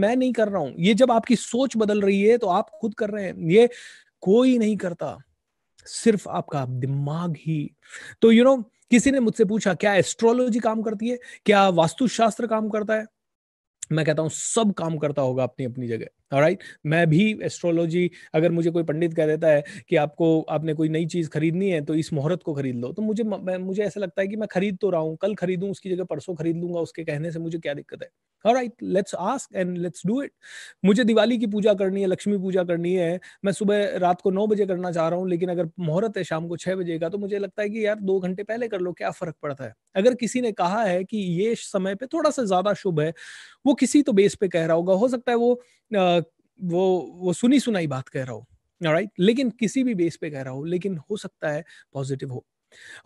मैं नहीं कर रहा हूं ये जब आपकी सोच बदल रही है तो आप खुद कर रहे हैं ये कोई नहीं करता सिर्फ आपका दिमाग ही तो यू you नो know, किसी ने मुझसे पूछा क्या एस्ट्रोलॉजी काम करती है क्या वास्तुशास्त्र काम करता है मैं कहता हूं सब काम करता होगा अपनी अपनी जगह राइट right? मैं भी एस्ट्रोलॉजी अगर मुझे कोई पंडित कह देता है कि आपको आपने कोई नई चीज खरीदनी है तो इस मुहूर्त को खरीद लो तो मुझे मैं, मुझे ऐसा लगता है कि मैं खरीद तो रहा हूँ कल खरीदूँ उसकी जगह परसों खरीद लूंगा उसके कहने से मुझे क्या दिक्कत है right let's ask and let's do it मुझे दिवाली की पूजा करनी है लक्ष्मी पूजा करनी है मैं सुबह रात को नौ बजे करना चाह रहा हूँ लेकिन अगर मुहूर्त है शाम को छह बजे का तो मुझे लगता है कि यार दो घंटे पहले कर लो क्या फर्क पड़ता है अगर किसी ने कहा है कि ये समय पे थोड़ा सा ज्यादा शुभ है वो किसी तो बेस पे कह रहा होगा हो सकता है वो वो वो सुनी सुनाई बात कह रहा हो राइट लेकिन किसी भी बेस पे कह रहा हो लेकिन हो सकता है पॉजिटिव हो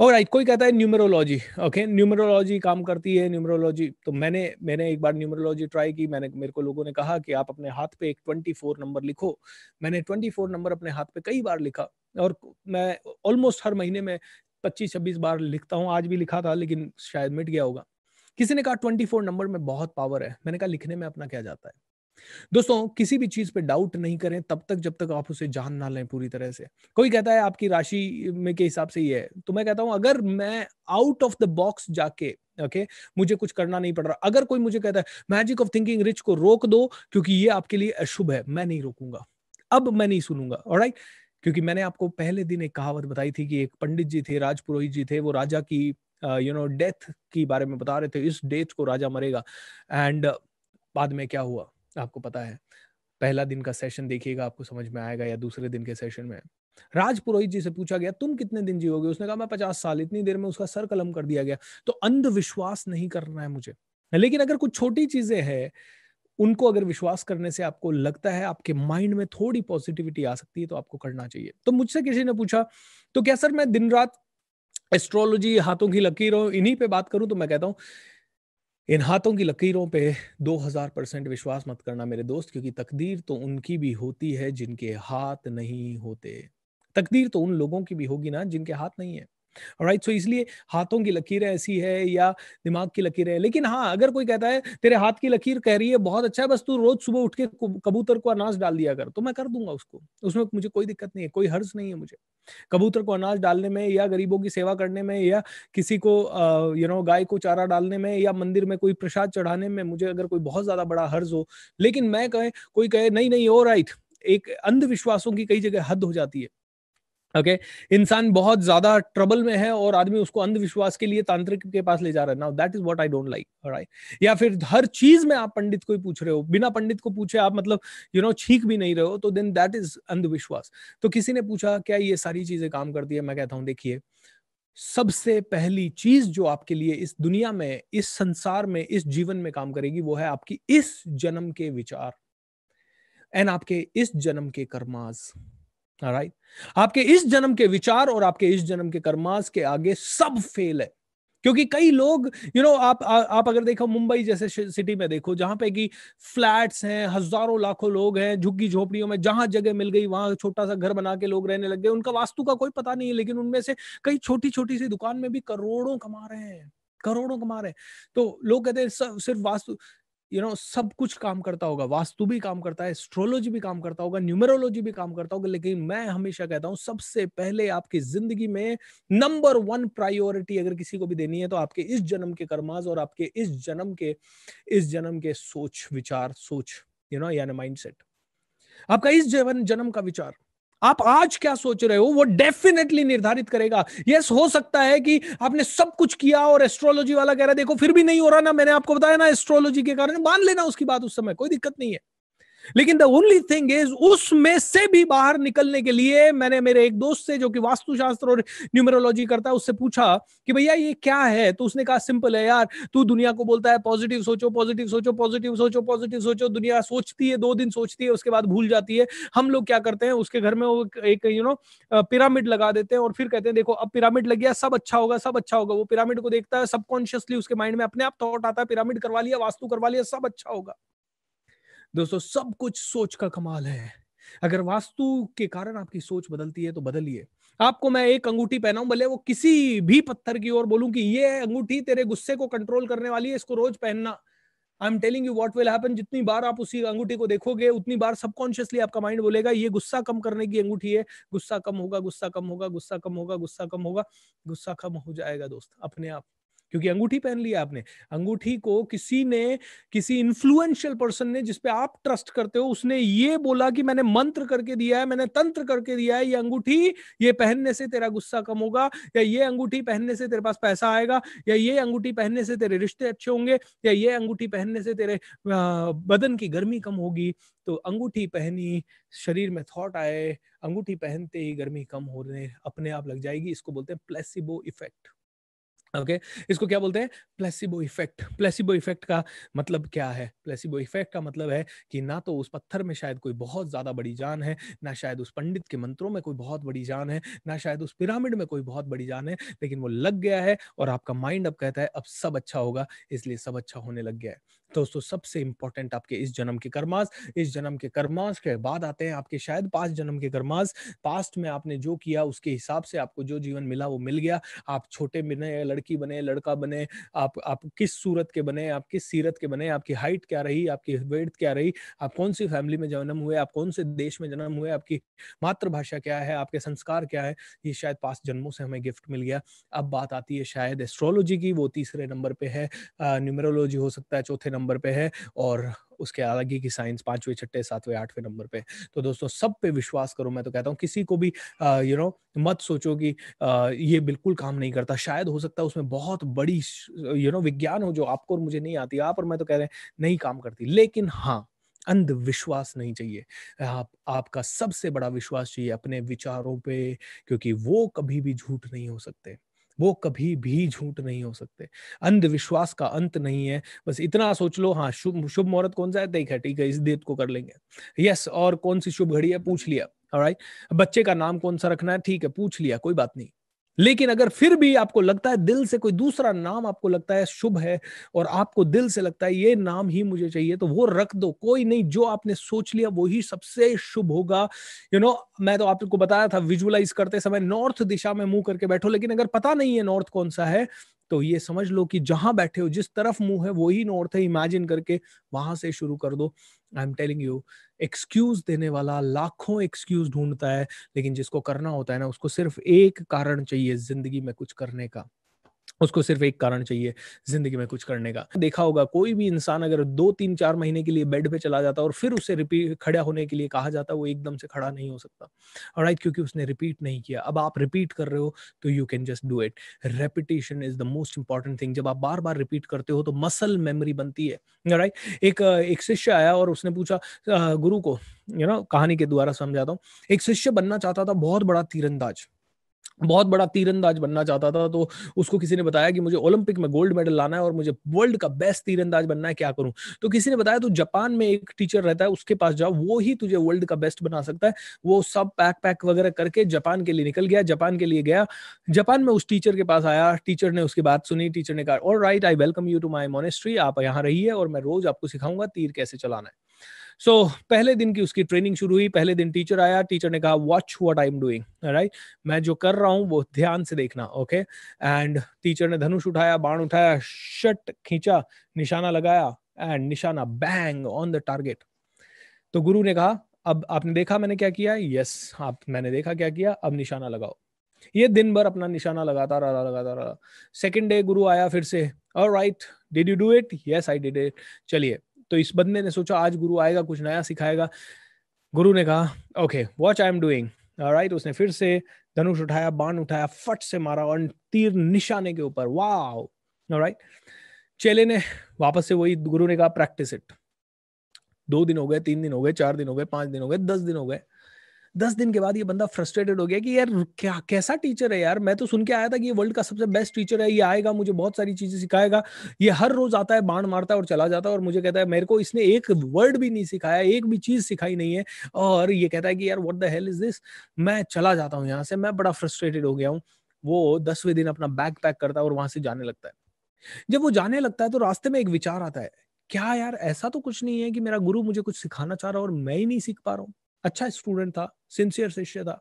और राइट कोई कहता है न्यूमरोलॉजी ओके न्यूमरोलॉजी काम करती है न्यूमरोलॉजी तो मैंने मैंने एक बार न्यूमरोलॉजी ट्राई की मैंने मेरे को लोगों ने कहा कि आप अपने हाथ पे एक ट्वेंटी फोर नंबर लिखो मैंने ट्वेंटी फोर नंबर अपने हाथ पे कई बार लिखा और मैं ऑलमोस्ट हर महीने में पच्चीस छब्बीस बार लिखता हूँ आज भी लिखा था लेकिन शायद मिट गया होगा किसी ने कहा ट्वेंटी फोर नंबर में बहुत पावर है मैंने कहा लिखने में अपना क्या जाता है दोस्तों किसी भी चीज पे डाउट नहीं करें तब तक जब तक आप उसे जान ना लें पूरी तरह से कोई कहता है आपकी राशि में के हिसाब से ये है तो मैं कहता हूं अगर मैं आउट ऑफ द बॉक्स जाके ओके मुझे कुछ करना नहीं पड़ रहा अगर कोई मुझे कहता है मैजिक ऑफ थिंकिंग रिच को रोक दो क्योंकि ये आपके लिए अशुभ है मैं नहीं रोकूंगा अब मैं नहीं सुनूंगा और क्योंकि मैंने आपको पहले दिन एक कहावत बताई थी कि एक पंडित जी थे राजपुरोहित जी थे वो राजा की यू नो डेथ के बारे में बता रहे थे इस डेथ को राजा मरेगा एंड बाद में क्या हुआ आपको पता है पहला दिन का सेशन देखिएगा आपको समझ में आएगा या दूसरे दिन के सेशन में राज पुरोहित जी से पूछा गया तुम कितने दिन जियोगे उसने कहा मैं पचास साल इतनी देर में उसका सर कलम कर दिया गया तो अंधविश्वास नहीं करना है मुझे लेकिन अगर कुछ छोटी चीजें हैं उनको अगर विश्वास करने से आपको लगता है आपके माइंड में थोड़ी पॉजिटिविटी आ सकती है तो आपको करना चाहिए तो मुझसे किसी ने पूछा तो क्या सर मैं दिन रात एस्ट्रोलॉजी हाथों की लकीरों इन्हीं पे बात करूं तो मैं कहता हूं इन हाथों की लकीरों पे 2000 परसेंट विश्वास मत करना मेरे दोस्त क्योंकि तकदीर तो उनकी भी होती है जिनके हाथ नहीं होते तकदीर तो उन लोगों की भी होगी ना जिनके हाथ नहीं है और राइट सो इसलिए हाथों की लकीरें ऐसी है या दिमाग की लकीरें है लेकिन हाँ अगर कोई कहता है तेरे हाथ की लकीर कह रही है बहुत अच्छा है बस तू रोज सुबह उठ के कबूतर को अनाज डाल दिया कर तो मैं कर दूंगा उसको उसमें मुझे कोई दिक्कत नहीं है कोई हर्ज नहीं है मुझे कबूतर को अनाज डालने में या गरीबों की सेवा करने में या किसी को यू नो गाय को चारा डालने में या मंदिर में कोई प्रसाद चढ़ाने में मुझे अगर कोई बहुत ज्यादा बड़ा हर्ज हो लेकिन मैं कहे कोई कहे नहीं नहीं हो राइट एक अंधविश्वासों की कई जगह हद हो जाती है ओके इंसान बहुत ज्यादा ट्रबल में है और आदमी उसको अंधविश्वास के लिए तांत्रिक के पास ले जा रहा है now that is what I don't like right या फिर हर चीज में आप पंडित को ही पूछ रहे हो बिना पंडित को पूछे आप मतलब यू नो छीक भी नहीं रहे हो तो देन दैट इज अंधविश्वास तो किसी ने पूछा क्या ये सारी चीजें काम करती है मैं कहता हूं देखिए सबसे पहली चीज जो आपके लिए इस दुनिया में इस संसार में इस जीवन में काम करेगी वो है आपकी इस जन्म के विचार एंड आपके इस जन्म के कर्माज राइट आपके इस जन्म के विचार और आपके इस जन्म के कर्मास के आगे सब फेल है क्योंकि कई लोग यू you नो know, आप आ, आप अगर देखो मुंबई जैसे सिटी में देखो जहां पे कि फ्लैट्स हैं हजारों लाखों लोग हैं झुग्गी झोपड़ियों में जहां जगह मिल गई वहां छोटा सा घर बना के लोग रहने लग गए उनका वास्तु का कोई पता नहीं है लेकिन उनमें से कई छोटी छोटी सी दुकान में भी करोड़ों कमा रहे हैं करोड़ों कमा रहे हैं तो लोग कहते हैं सिर्फ वास्तु यू नो सब कुछ काम करता होगा वास्तु भी काम करता है एस्ट्रोलॉजी भी काम करता होगा न्यूमरोलॉजी भी काम करता होगा लेकिन मैं हमेशा कहता हूं सबसे पहले आपकी जिंदगी में नंबर वन प्रायोरिटी अगर किसी को भी देनी है तो आपके इस जन्म के कर्माज और आपके इस जन्म के इस जन्म के सोच विचार सोच यू नो यानी माइंड आपका इस जवन जन्म का विचार आप आज क्या सोच रहे हो वो डेफिनेटली निर्धारित करेगा यस हो सकता है कि आपने सब कुछ किया और एस्ट्रोलॉजी वाला कह रहा है देखो फिर भी नहीं हो रहा ना मैंने आपको बताया ना एस्ट्रोलॉजी के कारण मान लेना उसकी बात उस समय कोई दिक्कत नहीं है लेकिन द ओनली थिंग इज उसमें से भी बाहर निकलने के लिए मैंने मेरे एक दोस्त से जो कि वास्तुशास्त्र और न्यूमरोलॉजी करता है उससे पूछा कि भैया ये क्या है तो उसने कहा सिंपल है यार तू दुनिया को बोलता है पॉजिटिव सोचो पॉजिटिव सोचो पॉजिटिव सोचो पॉजिटिव सोचो दुनिया सोचती है दो दिन सोचती है उसके बाद भूल जाती है हम लोग क्या करते हैं उसके घर में वो एक यू नो पिरामिड लगा देते हैं और फिर कहते हैं देखो अब पिरामिड लग गया सब अच्छा होगा सब अच्छा होगा वो पिरामिड को देखता है सबकॉन्शियसली उसके माइंड में अपने आप थॉट आता है पिरामिड करवा लिया वास्तु करवा लिया सब अच्छा होगा दोस्तों सब कुछ सोच का कमाल है अगर वास्तु के कारण आपकी सोच बदलती है तो बदलिए आपको मैं एक अंगूठी पहनाऊं भले वो किसी भी पत्थर की ओर बोलूं कि ये अंगूठी तेरे गुस्से को कंट्रोल करने वाली है इसको रोज पहनना I am telling you what will happen जितनी बार आप उसी अंगूठी को देखोगे उतनी बार सबकॉन्शियसली आपका माइंड बोलेगा ये गुस्सा कम करने की अंगूठी है गुस्सा कम होगा गुस्सा कम होगा गुस्सा कम होगा गुस्सा कम होगा गुस्सा कम हो जाएगा दोस्त अपने आप क्योंकि अंगूठी पहन लिया आपने अंगूठी को किसी ने किसी इन्फ्लुएंशियल पर्सन ने जिसपे आप ट्रस्ट करते हो उसने ये बोला कि मैंने मंत्र करके दिया है मैंने तंत्र करके दिया है ये अंगूठी ये पहनने से तेरा गुस्सा कम होगा या ये अंगूठी पहनने से तेरे पास पैसा आएगा या ये अंगूठी पहनने से तेरे रिश्ते अच्छे होंगे या ये अंगूठी पहनने से तेरे बदन की गर्मी कम होगी तो अंगूठी पहनी शरीर में थॉट आए अंगूठी पहनते ही गर्मी कम होने अपने आप लग जाएगी इसको बोलते हैं प्लेसिबो इफेक्ट ओके okay? इसको क्या बोलते हैं प्लेसिबो इफेक्ट प्लेसिबो इफेक्ट का मतलब क्या है प्लेसिबो इफेक्ट का मतलब है कि ना तो उस पत्थर में शायद कोई बहुत ज्यादा बड़ी जान है ना शायद उस पंडित के मंत्रों में कोई बहुत बड़ी जान है ना शायद उस पिरामिड में कोई बहुत बड़ी जान है लेकिन वो लग गया है और आपका माइंड अब कहता है अब सब अच्छा होगा इसलिए सब अच्छा होने लग गया है दोस्तों सबसे इंपॉर्टेंट आपके इस जन्म के कर्मास इस जन्म के कर्मास के बाद आते हैं आपके शायद पांच जन्म के कर्मास पास्ट में आपने जो किया उसके हिसाब से आपको जो जीवन मिला वो मिल गया आप छोटे बने लड़की बने लड़का बने आप आप किस सूरत के बने आप किस सीरत के बने आपकी हाइट क्या रही आपकी वेट क्या रही आप कौन सी फैमिली में जन्म हुए आप कौन से देश में जन्म हुए आपकी मातृभाषा क्या है आपके संस्कार क्या है ये शायद पास्ट जन्मों से हमें गिफ्ट मिल गया अब बात आती है शायद एस्ट्रोलॉजी की वो तीसरे नंबर पे है न्यूमरोलॉजी हो सकता है चौथे नंबर पे है और उसके अलग की साइंस पांचवे छठे सातवें आठवें नंबर पे तो दोस्तों सब पे विश्वास करो मैं तो कहता हूँ किसी को भी यू नो मत सोचो कि आ, ये बिल्कुल काम नहीं करता शायद हो सकता है उसमें बहुत बड़ी यू नो विज्ञान हो जो आपको और मुझे नहीं आती आप और मैं तो कह रहे हैं नहीं काम करती लेकिन हाँ अंधविश्वास नहीं चाहिए आप आपका सबसे बड़ा विश्वास चाहिए अपने विचारों पे क्योंकि वो कभी भी झूठ नहीं हो सकते वो कभी भी झूठ नहीं हो सकते अंधविश्वास का अंत नहीं है बस इतना सोच लो हाँ शुभ शुभ मुहूर्त कौन सा है ठीक है हाँ, ठीक है इस डेट को कर लेंगे यस और कौन सी शुभ घड़ी है पूछ लिया राइट बच्चे का नाम कौन सा रखना है ठीक है पूछ लिया कोई बात नहीं लेकिन अगर फिर भी आपको लगता है दिल से कोई दूसरा नाम आपको लगता है शुभ है और आपको दिल से लगता है ये नाम ही मुझे चाहिए तो वो रख दो कोई नहीं जो आपने सोच लिया वही सबसे शुभ होगा यू you नो know, मैं तो आपको बताया था विजुअलाइज करते समय नॉर्थ दिशा में मुंह करके बैठो लेकिन अगर पता नहीं है नॉर्थ कौन सा है तो ये समझ लो कि जहां बैठे हो जिस तरफ मुंह है वही नॉर्थ है इमेजिन करके वहां से शुरू कर दो I am telling you excuse देने वाला लाखों एक्सक्यूज ढूंढता है लेकिन जिसको करना होता है ना उसको सिर्फ एक कारण चाहिए जिंदगी में कुछ करने का उसको सिर्फ एक कारण चाहिए जिंदगी में कुछ करने का देखा होगा कोई भी इंसान अगर दो तीन चार महीने के लिए बेड पे चला जाता और फिर उसे रिपीट खड़ा होने के लिए कहा जाता वो एकदम से खड़ा नहीं हो सकता राइट क्योंकि उसने रिपीट नहीं किया अब आप रिपीट कर रहे हो तो you can just do it repetition is the most important thing जब आप बार बार रिपीट करते हो तो मसल मेमोरी बनती है राइट एक एक शिष्य आया और उसने पूछा गुरु को यू नो कहानी के द्वारा समझाता हूँ एक शिष्य बनना चाहता था बहुत बड़ा तीरंदाज बहुत बड़ा तीरंदाज बनना चाहता था तो उसको किसी ने बताया कि मुझे ओलंपिक में गोल्ड मेडल लाना है और मुझे वर्ल्ड का बेस्ट तीरंदाज बनना है क्या करूं तो किसी ने बताया तो जापान में एक टीचर रहता है उसके पास जाओ वो ही तुझे वर्ल्ड का बेस्ट बना सकता है वो सब पैक पैक वगैरह करके जापान के लिए निकल गया जापान के लिए गया जापान में उस टीचर के पास आया टीचर ने उसकी बात सुनी टीचर ने कहा और right I welcome you to my monastery आप यहाँ रहिए और मैं रोज आपको सिखाऊंगा तीर कैसे चलाना है सो so, पहले दिन की उसकी ट्रेनिंग शुरू हुई पहले दिन टीचर आया टीचर ने कहा watch what I am doing right मैं जो कर रहा हूँ वो ध्यान से देखना ओके एंड टीचर ने धनुष उठाया बाण उठाया शट खींचा निशाना लगाया एंड निशाना बैंग ऑन द टारगेट तो गुरु ने कहा अब आपने देखा मैंने क्या किया यस yes, आप मैंने देखा क्या किया अब निशाना लगाओ ये दिन भर अपना निशाना लगाता रहा लगाता रहा सेकेंड डे गुरु आया फिर से और right did you do it yes I did it चलिए तो इस बंदे ने सोचा आज गुरु आएगा कुछ नया सिखाएगा गुरु ने कहा okay watch I am doing right उसने फिर से धनुष उठाया बाण उठाया फट से मारा और तीर निशाने के ऊपर वाह राइट चेले ने वापस से वही गुरु ने कहा प्रैक्टिस इट दो दिन हो गए तीन दिन हो गए चार दिन हो गए पांच दिन हो गए दस दिन हो गए दस दिन के बाद ये बंदा फ्रस्ट्रेटेड हो गया कि यार क्या कैसा टीचर है यार मैं तो सुन के आया था कि ये वर्ल्ड का सबसे बेस्ट टीचर है ये आएगा मुझे बहुत सारी चीजें सिखाएगा ये हर रोज आता है बाण मारता है और चला जाता है और मुझे कहता है मेरे को इसने एक वर्ड भी नहीं सिखाया एक भी चीज सिखाई नहीं है और ये कहता है कि यार what the hell is this मैं चला जाता हूँ यहाँ से मैं बड़ा फ्रस्ट्रेटेड हो गया हूँ वो दसवें दिन अपना बैग पैक करता है और वहां से जाने लगता है जब वो जाने लगता है तो रास्ते में एक विचार आता है क्या यार ऐसा तो कुछ नहीं है कि मेरा गुरु मुझे कुछ सिखाना चाह रहा और मैं ही नहीं सीख पा रहा हूँ अच्छा स्टूडेंट था सिंसियर शिष्य था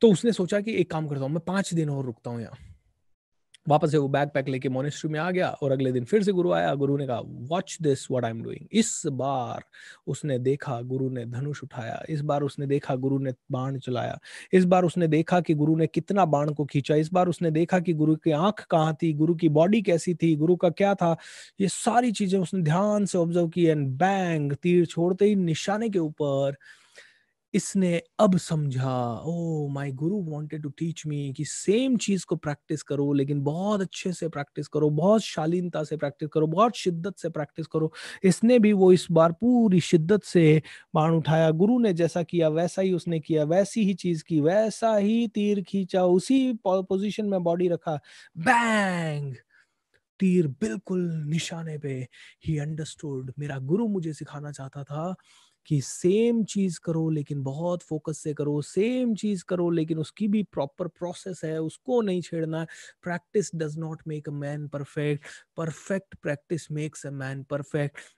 तो उसने सोचा कि एक काम करता हूँ मैं पांच दिन और रुकता हूँ यहाँ वापस से वो बैग पैक लेके मोनिस्ट्री में आ गया और अगले दिन फिर से गुरु आया गुरु ने कहा watch this what I am doing इस बार उसने देखा गुरु ने धनुष उठाया इस बार उसने देखा गुरु ने बाण चलाया इस बार उसने देखा कि गुरु ने कितना बाण को खींचा इस बार उसने देखा कि गुरु की आंख कहाँ थी गुरु की बॉडी कैसी थी गुरु का क्या था ये सारी चीजें उसने ध्यान से ऑब्जर्व की एंड बैंग तीर छोड़ते ही निशाने के ऊपर इसने अब समझा oh my guru wanted to teach me कि सेम चीज को प्रैक्टिस करो लेकिन बहुत अच्छे से प्रैक्टिस करो बहुत शालीनता से प्रैक्टिस करो बहुत शिद्दत से प्रैक्टिस करो इसने भी वो इस बार पूरी शिद्दत से बाण उठाया गुरु ने जैसा किया वैसा ही उसने किया वैसी ही चीज की वैसा ही तीर खींचा उसी पोजिशन में बॉडी रखा बैंग तीर बिल्कुल निशाने पे ही अंडरस्टूड मेरा गुरु मुझे सिखाना चाहता था कि सेम चीज करो लेकिन बहुत फोकस से करो सेम चीज करो लेकिन उसकी भी प्रॉपर प्रोसेस है उसको नहीं छेड़ना practice does not make a man perfect perfect practice makes a man perfect